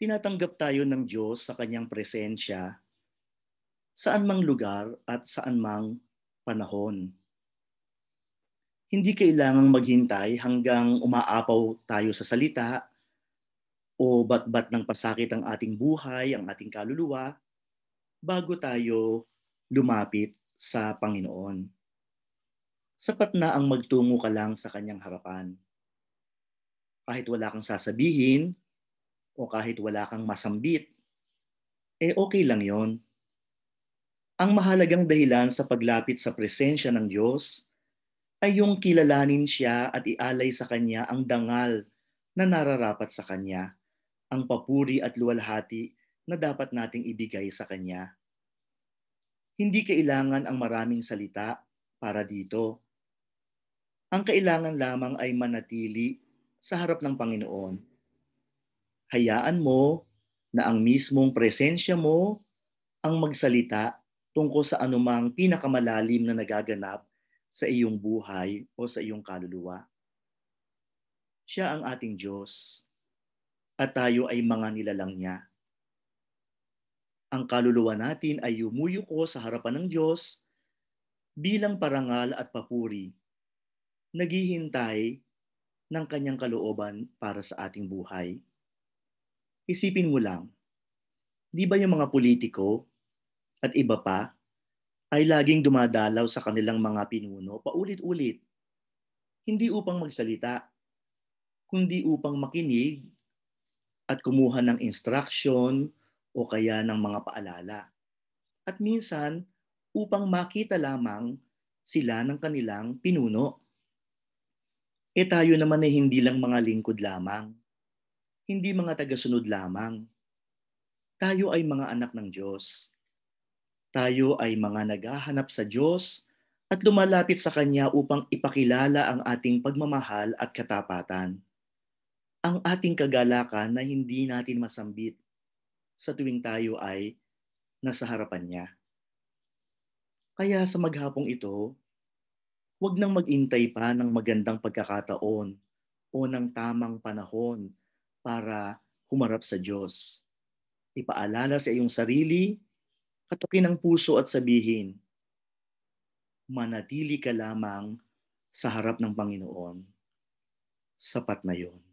tinatanggap tayo ng Diyos sa kanyang presensya saan mang lugar at saan mang panahon. Hindi kailangang maghintay hanggang umaapaw tayo sa salita o batbat ng pasakit ang ating buhay, ang ating kaluluwa, bago tayo lumapit sa Panginoon. Sapat na ang magtungo ka lang sa kanyang harapan. Kahit wala kang sasabihin, o kahit wala kang masambit, eh okay lang yon. Ang mahalagang dahilan sa paglapit sa presensya ng Diyos ay yung kilalanin siya at ialay sa Kanya ang dangal na nararapat sa Kanya, ang papuri at luwalhati na dapat nating ibigay sa Kanya. Hindi kailangan ang maraming salita para dito. Ang kailangan lamang ay manatili sa harap ng Panginoon hayaan mo na ang mismong presensya mo ang magsalita tungkol sa anumang pinakamalalim na nagaganap sa iyong buhay o sa iyong kaluluwa. Siya ang ating Diyos at tayo ay mga nilalang niya. Ang kaluluwa natin ay yumuyuko sa harapan ng Diyos bilang parangal at papuri, naghihintay ng kanyang kalooban para sa ating buhay. Isipin mo lang, di ba yung mga politiko at iba pa ay laging dumadalaw sa kanilang mga pinuno paulit-ulit. Hindi upang magsalita, kundi upang makinig at kumuha ng instruction o kaya ng mga paalala. At minsan, upang makita lamang sila ng kanilang pinuno. E tayo naman ay hindi lang mga lingkod lamang hindi mga tagasunod lamang. Tayo ay mga anak ng Diyos. Tayo ay mga naghahanap sa Diyos at lumalapit sa Kanya upang ipakilala ang ating pagmamahal at katapatan. Ang ating kagalakan na hindi natin masambit sa tuwing tayo ay nasa harapan niya. Kaya sa maghapong ito, huwag nang magintay pa ng magandang pagkakataon o ng tamang panahon para humarap sa Diyos. Ipaalala sa iyong sarili, katukin ang puso at sabihin, manatili ka lamang sa harap ng Panginoon. Sapat na yon.